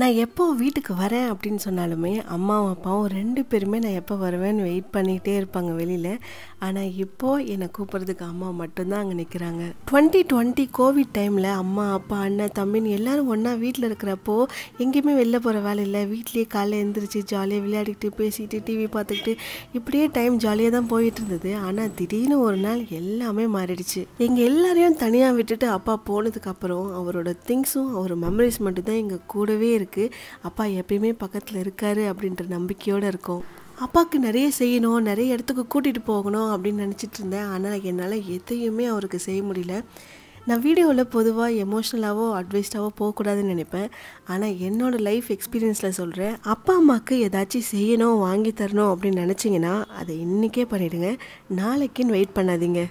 நான் எப்போ வீட்டுக்கு வரேன் அப்படின்னு சொன்னாலுமே அம்மாவும் அப்பாவும் ரெண்டு பேருமே நான் எப்போ வருவேன்னு வெயிட் பண்ணிகிட்டே இருப்பாங்க வெளியில் ஆனால் இப்போது என்னை கூப்பிட்றதுக்கு அம்மா மட்டும்தான் அங்கே நிற்கிறாங்க டுவெண்ட்டி டுவெண்ட்டி கோவிட் டைமில் அம்மா அப்பா அண்ணன் தம்பின்னு எல்லோரும் ஒன்றா வீட்டில் இருக்கிறப்போ எங்கேயுமே வெளில போகிற வேலை இல்லை வீட்லேயே காலையில் எழுந்திரிச்சு ஜாலியாக விளையாடிக்கிட்டு பேசிக்கிட்டு டிவி பார்த்துக்கிட்டு இப்படியே டைம் ஜாலியாக தான் போயிட்டு இருந்தது ஆனால் திடீர்னு ஒரு நாள் எல்லாமே மாறிடுச்சு எங்கள் எல்லாரையும் தனியாக விட்டுட்டு அப்பா போனதுக்கப்புறம் அவரோட திங்ஸும் அவர் மெமரிஸ் மட்டும்தான் எங்கள் கூடவே இருக்குது அப்பா எப்பயுமே பக்கத்தில் இருக்கார் அப்படின்ற நம்பிக்கையோடு இருக்கும் அப்பாவுக்கு நிறைய செய்யணும் நிறைய இடத்துக்கு கூட்டிகிட்டு போகணும் அப்படின்னு நினச்சிட்டு இருந்தேன் ஆனால் என்னால் எதையுமே அவருக்கு செய்ய முடியல நான் வீடியோவில் பொதுவாக எமோஷ்னலாகவோ அட்வைஸ்டாகவோ போகக்கூடாதுன்னு நினைப்பேன் ஆனால் என்னோடய லைஃப் எக்ஸ்பீரியன்ஸில் சொல்கிறேன் அப்பா அம்மாவுக்கு ஏதாச்சும் செய்யணும் வாங்கி தரணும் அப்படின்னு நினச்சிங்கன்னா அதை இன்றைக்கே பண்ணிவிடுங்க நாளைக்குன்னு வெயிட் பண்ணாதீங்க